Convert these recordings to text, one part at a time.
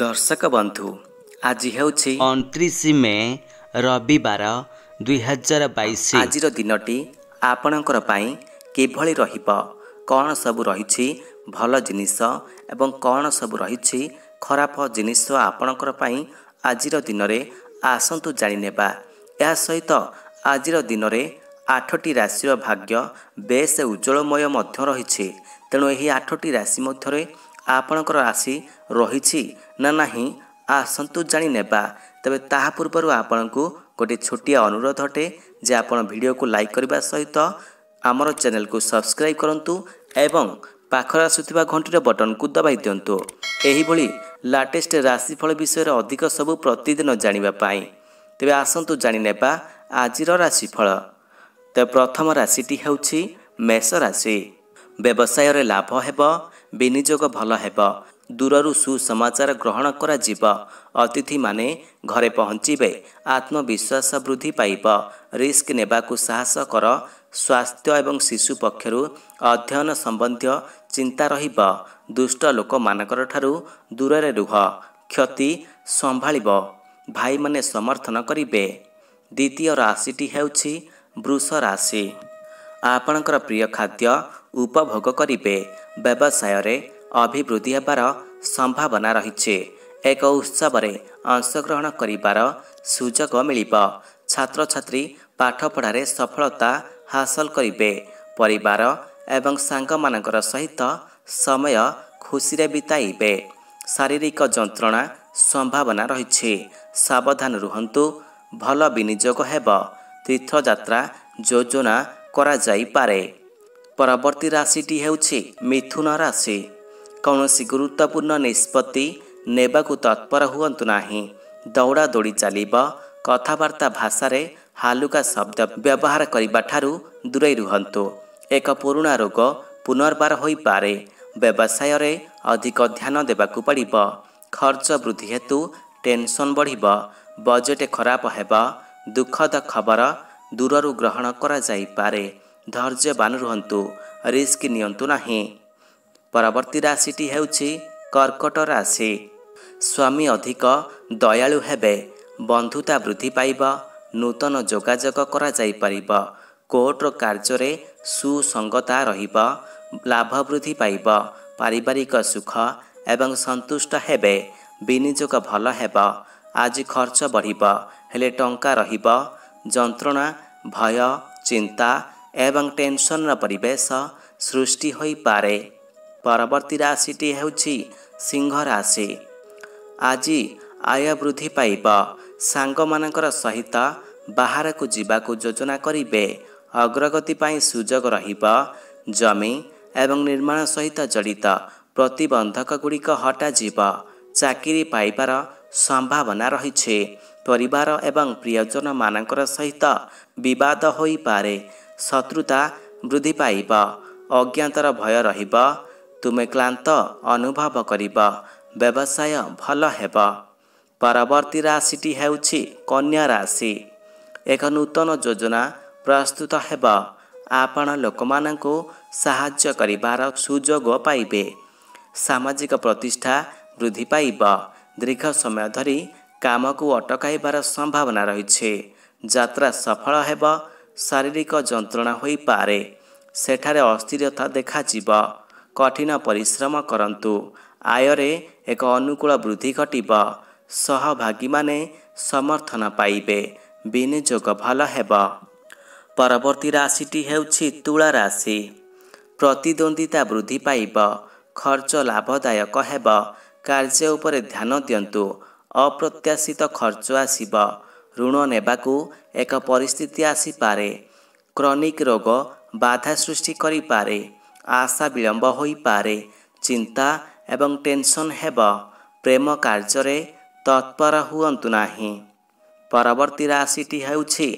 ଦର୍ଶକ ବନ୍ଧୁ ଆଜି ହେଉଛି ଅଣତିରିଶ ମେ ରବିବାର ଦୁଇହଜାର ବାଇଶ ଆଜିର ଦିନଟି ଆପଣଙ୍କର ପାଇଁ କିଭଳି ରହିବ କ'ଣ ସବୁ ରହିଛି ଭଲ ଜିନିଷ ଏବଂ କ'ଣ ସବୁ ରହିଛି ଖରାପ ଜିନିଷ ଆପଣଙ୍କର ପାଇଁ ଆଜିର ଦିନରେ ଆସନ୍ତୁ ଜାଣିନେବା ଏହା ସହିତ ଆଜିର ଦିନରେ ଆଠଟି ରାଶିର ଭାଗ୍ୟ ବେଶ ଉଜ୍ଜଳମୟ ମଧ୍ୟ ରହିଛି ତେଣୁ ଏହି ଆଠଟି ରାଶି ମଧ୍ୟରେ ଆପଣଙ୍କର ଆସି ରହିଛି ନା ନାହିଁ ଆସନ୍ତୁ ଜାଣି ନେବା ତେବେ ତାହା ପୂର୍ବରୁ ଆପଣଙ୍କୁ ଗୋଟିଏ ଛୋଟିଆ ଅନୁରୋଧ ଅଟେ ଯେ ଆପଣ ଭିଡ଼ିଓକୁ ଲାଇକ୍ କରିବା ସହିତ ଆମର ଚ୍ୟାନେଲକୁ ସବସ୍କ୍ରାଇବ୍ କରନ୍ତୁ ଏବଂ ପାଖରେ ଆସୁଥିବା ଘଣ୍ଟିର ବଟନକୁ ଦବାଇ ଦିଅନ୍ତୁ ଏହିଭଳି ଲାଟେଷ୍ଟ ରାଶିଫଳ ବିଷୟରେ ଅଧିକ ସବୁ ପ୍ରତିଦିନ ଜାଣିବା ପାଇଁ ତେବେ ଆସନ୍ତୁ ଜାଣିନେବା ଆଜିର ରାଶିଫଳ ତେବେ ପ୍ରଥମ ରାଶିଟି ହେଉଛି ମେଷ ରାଶି ବ୍ୟବସାୟରେ ଲାଭ ହେବ ବିନିଯୋଗ ଭଲ ହେବ ଦୂରରୁ ସୁସମାଚାର ଗ୍ରହଣ କରାଯିବ ଅତିଥିମାନେ ଘରେ ପହଞ୍ଚିବେ ଆତ୍ମବିଶ୍ୱାସ ବୃଦ୍ଧି ପାଇବ ରିସ୍କ ନେବାକୁ ସାହସ କର ସ୍ୱାସ୍ଥ୍ୟ ଏବଂ ଶିଶୁ ପକ୍ଷରୁ ଅଧ୍ୟୟନ ସମ୍ବନ୍ଧୀୟ ଚିନ୍ତା ରହିବ ଦୁଷ୍ଟ ଲୋକମାନଙ୍କର ଠାରୁ ଦୂରରେ ରୁହ କ୍ଷତି ସମ୍ଭାଳିବ ଭାଇମାନେ ସମର୍ଥନ କରିବେ ଦ୍ୱିତୀୟ ରାଶିଟି ହେଉଛି ବୃଷ ରାଶି ଆପଣଙ୍କର ପ୍ରିୟ ଖାଦ୍ୟ ଉପଭୋଗ କରିବେ ବ୍ୟବସାୟରେ ଅଭିବୃଦ୍ଧି ହେବାର ସମ୍ଭାବନା ରହିଛି ଏକ ଉତ୍ସବରେ ଅଂଶଗ୍ରହଣ କରିବାର ସୁଯୋଗ ମିଳିବ ଛାତ୍ରଛାତ୍ରୀ ପାଠପଢ଼ାରେ ସଫଳତା ହାସଲ କରିବେ ପରିବାର ଏବଂ ସାଙ୍ଗମାନଙ୍କର ସହିତ ସମୟ ଖୁସିରେ ବିତାଇବେ ଶାରୀରିକ ଯନ୍ତ୍ରଣା ସମ୍ଭାବନା ରହିଛି ସାବଧାନ ରୁହନ୍ତୁ ଭଲ ବିନିଯୋଗ ହେବ ତୀର୍ଥଯାତ୍ରା ଯୋଜନା କରାଯାଇପାରେ ପରବର୍ତ୍ତୀ ରାଶିଟି ହେଉଛି ମିଥୁନ ରାଶି କୌଣସି ଗୁରୁତ୍ୱପୂର୍ଣ୍ଣ ନିଷ୍ପତ୍ତି ନେବାକୁ ତତ୍ପର ହୁଅନ୍ତୁ ନାହିଁ ଦୌଡ଼ାଦୌଡ଼ି ଚାଲିବ କଥାବାର୍ତ୍ତା ଭାଷାରେ ହାଲୁକା ଶବ୍ଦ ବ୍ୟବହାର କରିବା ଠାରୁ ଦୂରେଇ ରୁହନ୍ତୁ ଏକ ପୁରୁଣା ରୋଗ ପୁନର୍ବାର ହୋଇପାରେ ବ୍ୟବସାୟରେ ଅଧିକ ଧ୍ୟାନ ଦେବାକୁ ପଡ଼ିବ ଖର୍ଚ୍ଚ ବୃଦ୍ଧି ହେତୁ ଟେନସନ୍ ବଢ଼ିବ ବଜେଟ୍ ଖରାପ ହେବ ଦୁଃଖଦ ଖବର ଦୂରରୁ ଗ୍ରହଣ କରାଯାଇପାରେ ଧୈର୍ଯ୍ୟବାନ ରୁହନ୍ତୁ ରିସ୍କ ନିଅନ୍ତୁ ନାହିଁ ପରବର୍ତ୍ତୀ ରାଶିଟି ହେଉଛି କର୍କଟ ରାଶି ସ୍ୱାମୀ ଅଧିକ ଦୟାଳୁ ହେବେ ବନ୍ଧୁତା ବୃଦ୍ଧି ପାଇବ ନୂତନ ଯୋଗାଯୋଗ କରାଯାଇପାରିବ କୋର୍ଟର କାର୍ଯ୍ୟରେ ସୁସଙ୍ଗତା ରହିବ ଲାଭ ବୃଦ୍ଧି ପାଇବ ପାରିବାରିକ ସୁଖ ଏବଂ ସନ୍ତୁଷ୍ଟ ହେବେ ବିନିଯୋଗ ଭଲ ହେବ ଆଜି ଖର୍ଚ୍ଚ ବଢ଼ିବ ହେଲେ ଟଙ୍କା ରହିବ ଯନ୍ତ୍ରଣା ଭୟ ଚିନ୍ତା ଏବଂ ଟେନସନର ପରିବେଶ ସୃଷ୍ଟି ହୋଇପାରେ ପରବର୍ତ୍ତୀ ରାଶିଟି ହେଉଛି ସିଂହ ରାଶି ଆଜି ଆୟ ବୃଦ୍ଧି ପାଇବ ସାଙ୍ଗମାନଙ୍କର ସହିତ ବାହାରକୁ ଯିବାକୁ ଯୋଜନା କରିବେ ଅଗ୍ରଗତି ପାଇଁ ସୁଯୋଗ ରହିବ ଜମି ଏବଂ ନିର୍ମାଣ ସହିତ ଜଡ଼ିତ ପ୍ରତିବନ୍ଧକ ଗୁଡ଼ିକ ହଟାଯିବ ଚାକିରି ପାଇବାର ସମ୍ଭାବନା ରହିଛି ପରିବାର ଏବଂ ପ୍ରିୟଜନମାନଙ୍କର ସହିତ ବିବାଦ ହୋଇପାରେ ଶତ୍ରୁତା ବୃଦ୍ଧି ପାଇବ ଅଜ୍ଞାତର ଭୟ ରହିବ ତୁମେ କ୍ଲାନ୍ତ ଅନୁଭବ କରିବ ବ୍ୟବସାୟ ଭଲ ହେବ ପରବର୍ତ୍ତୀ ରାଶିଟି ହେଉଛି କନ୍ୟା ରାଶି ଏକ ନୂତନ ଯୋଜନା ପ୍ରସ୍ତୁତ ହେବ ଆପଣ ଲୋକମାନଙ୍କୁ ସାହାଯ୍ୟ କରିବାର ସୁଯୋଗ ପାଇବେ ସାମାଜିକ ପ୍ରତିଷ୍ଠା ବୃଦ୍ଧି ପାଇବ ଦୀର୍ଘ ସମୟ ଧରି କାମକୁ ଅଟକାଇବାର ସମ୍ଭାବନା ରହିଛି ଯାତ୍ରା ସଫଳ ହେବ ଶାରୀରିକ ଯନ୍ତ୍ରଣା ହୋଇପାରେ ସେଠାରେ ଅସ୍ଥିରତା ଦେଖାଯିବ କଠିନ ପରିଶ୍ରମ କରନ୍ତୁ ଆୟରେ ଏକ ଅନୁକୂଳ ବୃଦ୍ଧି ଘଟିବ ସହଭାଗୀମାନେ ସମର୍ଥନ ପାଇବେ ବିନିଯୋଗ ଭଲ ହେବ ପରବର୍ତ୍ତୀ ରାଶିଟି ହେଉଛି ତୁଳା ରାଶି ପ୍ରତିଦ୍ୱନ୍ଦ୍ୱିତା ବୃଦ୍ଧି ପାଇବ ଖର୍ଚ୍ଚ ଲାଭଦାୟକ ହେବ କାର୍ଯ୍ୟ ଉପରେ ଧ୍ୟାନ ଦିଅନ୍ତୁ ଅପ୍ରତ୍ୟାଶିତ ଖର୍ଚ୍ଚ ଆସିବ ଋଣ ନେବାକୁ ଏକ ପରିସ୍ଥିତି ଆସିପାରେ କ୍ରନିକ ରୋଗ ବାଧା ସୃଷ୍ଟି କରିପାରେ ଆଶା ବିଳମ୍ବ ହୋଇପାରେ ଚିନ୍ତା ଏବଂ ଟେନସନ୍ ହେବ ପ୍ରେମ କାର୍ଯ୍ୟରେ ତତ୍ପର ହୁଅନ୍ତୁ ନାହିଁ ପରବର୍ତ୍ତୀ ରାଶିଟି ହେଉଛି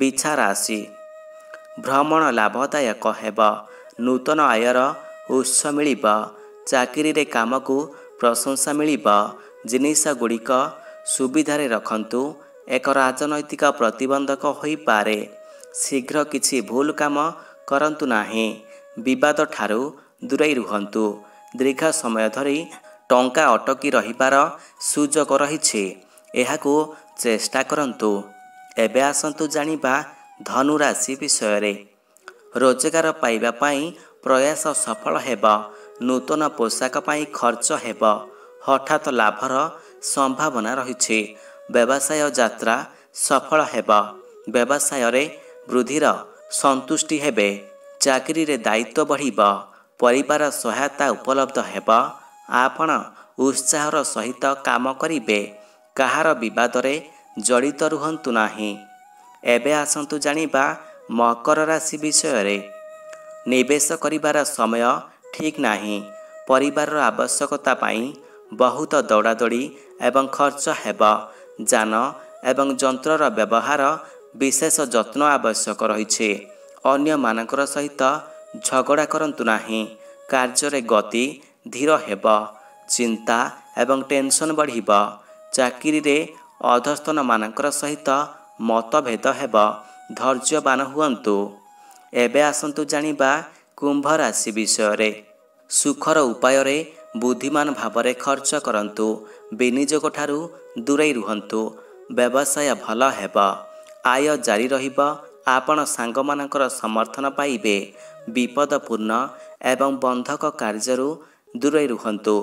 ବିଛା ରାଶି ଭ୍ରମଣ ଲାଭଦାୟକ ହେବ ନୂତନ ଆୟର ଉତ୍ସ ମିଳିବ ଚାକିରିରେ କାମକୁ ପ୍ରଶଂସା ମିଳିବ ଜିନିଷ ଗୁଡ଼ିକ ସୁବିଧାରେ ରଖନ୍ତୁ ଏକ ରାଜନୈତିକ ପ୍ରତିବନ୍ଧକ ହୋଇପାରେ ଶୀଘ୍ର କିଛି ଭୁଲ କାମ କରନ୍ତୁ ନାହିଁ ବିବାଦ ଠାରୁ ଦୂରେଇ ରୁହନ୍ତୁ ଦୀର୍ଘ ସମୟ ଧରି ଟଙ୍କା ଅଟକି ରହିବାର ସୁଯୋଗ ରହିଛି ଏହାକୁ ଚେଷ୍ଟା କରନ୍ତୁ ଏବେ ଆସନ୍ତୁ ଜାଣିବା ଧନୁରାଶି ବିଷୟରେ ରୋଜଗାର ପାଇବା ପାଇଁ ପ୍ରୟାସ ସଫଳ ହେବ ନୂତନ ପୋଷାକ ପାଇଁ ଖର୍ଚ୍ଚ ହେବ ହଠାତ୍ ଲାଭର ସମ୍ଭାବନା ରହିଛି ବ୍ୟବସାୟ ଯାତ୍ରା ସଫଳ ହେବ ବ୍ୟବସାୟରେ ବୃଦ୍ଧିର ସନ୍ତୁଷ୍ଟି ହେବେ ଚାକିରିରେ ଦାୟିତ୍ୱ ବଢ଼ିବ ପରିବାର ସହାୟତା ଉପଲବ୍ଧ ହେବ ଆପଣ ଉତ୍ସାହର ସହିତ କାମ କରିବେ କାହାର ବିବାଦରେ ଜଡ଼ିତ ରୁହନ୍ତୁ ନାହିଁ ଏବେ ଆସନ୍ତୁ ଜାଣିବା ମକର ରାଶି ବିଷୟରେ ନିବେଶ କରିବାର ସମୟ ଠିକ୍ ନାହିଁ ପରିବାରର ଆବଶ୍ୟକତା ପାଇଁ ବହୁତ ଦୌଡ଼ାଦୌଡ଼ି ଏବଂ ଖର୍ଚ୍ଚ ହେବ ଯାନ ଏବଂ ଯନ୍ତ୍ରର ବ୍ୟବହାର ବିଶେଷ ଯତ୍ନ ଆବଶ୍ୟକ ରହିଛି ଅନ୍ୟମାନଙ୍କର ସହିତ ଝଗଡ଼ା କରନ୍ତୁ ନାହିଁ କାର୍ଯ୍ୟରେ ଗତି ଧୀର ହେବ ଚିନ୍ତା ଏବଂ ଟେନସନ୍ ବଢ଼ିବ ଚାକିରିରେ ଅଧସ୍ତନମାନଙ୍କର ସହିତ ମତଭେଦ ହେବ ଧୈର୍ଯ୍ୟବାନ ହୁଅନ୍ତୁ ଏବେ ଆସନ୍ତୁ ଜାଣିବା କୁମ୍ଭ ରାଶି ବିଷୟରେ ସୁଖର ଉପାୟରେ ବୁଦ୍ଧିମାନ ଭାବରେ ଖର୍ଚ୍ଚ କରନ୍ତୁ ବିନିଯୋଗ ଠାରୁ ଦୂରେଇ ରୁହନ୍ତୁ ବ୍ୟବସାୟ ଭଲ ହେବ ଆୟ ଜାରି ରହିବ ଆପଣ ସାଙ୍ଗମାନଙ୍କର ସମର୍ଥନ ପାଇବେ ବିପଦପୂର୍ଣ୍ଣ ଏବଂ ବନ୍ଧକ କାର୍ଯ୍ୟରୁ ଦୂରେଇ ରୁହନ୍ତୁ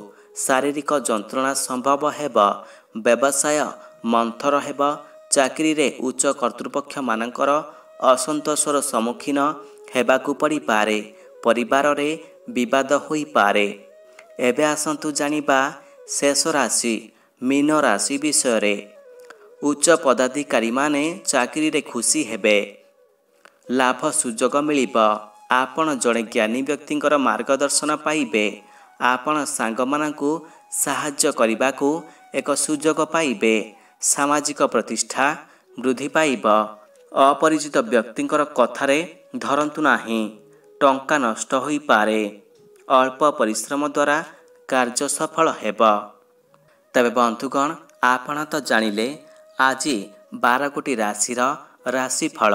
ଶାରୀରିକ ଯନ୍ତ୍ରଣା ସମ୍ଭବ ହେବ ବ୍ୟବସାୟ ମନ୍ଥର ହେବ ଚାକିରିରେ ଉଚ୍ଚ କର୍ତ୍ତୃପକ୍ଷମାନଙ୍କର ଅସନ୍ତୋଷର ସମ୍ମୁଖୀନ ହେବାକୁ ପଡ଼ିପାରେ ପରିବାରରେ ବିବାଦ ହୋଇପାରେ ଏବେ ଆସନ୍ତୁ ଜାଣିବା ଶେଷ ରାଶି ମୀନ ରାଶି ବିଷୟରେ ଉଚ୍ଚ ପଦାଧିକାରୀମାନେ ଚାକିରିରେ ଖୁସି ହେବେ ଲାଭ ସୁଯୋଗ ମିଳିବ ଆପଣ ଜଣେ ଜ୍ଞାନୀ ବ୍ୟକ୍ତିଙ୍କର ମାର୍ଗଦର୍ଶନ ପାଇବେ ଆପଣ ସାଙ୍ଗମାନଙ୍କୁ ସାହାଯ୍ୟ କରିବାକୁ ଏକ ସୁଯୋଗ ପାଇବେ ସାମାଜିକ ପ୍ରତିଷ୍ଠା ବୃଦ୍ଧି ପାଇବ ଅପରିଚିତ ବ୍ୟକ୍ତିଙ୍କର କଥାରେ ଧରନ୍ତୁ ନାହିଁ ଟଙ୍କା ନଷ୍ଟ ହୋଇପାରେ ଅଳ୍ପ ପରିଶ୍ରମ ଦ୍ୱାରା କାର୍ଯ୍ୟ ସଫଳ ହେବ ତେବେ ବନ୍ଧୁଗଣ ଆପଣ ତ ଜାଣିଲେ ଆଜି ବାର ଗୋଟି ରାଶିର ରାଶିଫଳ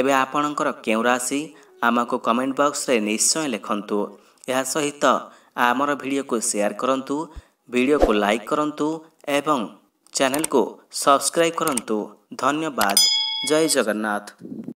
ଏବେ ଆପଣଙ୍କର କେଉଁ ରାଶି ଆମକୁ କମେଣ୍ଟ ବକ୍ସରେ ନିଶ୍ଚୟ ଲେଖନ୍ତୁ ଏହା ସହିତ ଆମର ଭିଡ଼ିଓକୁ ସେୟାର କରନ୍ତୁ ଭିଡ଼ିଓକୁ ଲାଇକ୍ କରନ୍ତୁ ଏବଂ ଚ୍ୟାନେଲକୁ ସବସ୍କ୍ରାଇବ କରନ୍ତୁ ଧନ୍ୟବାଦ ଜୟ ଜଗନ୍ନାଥ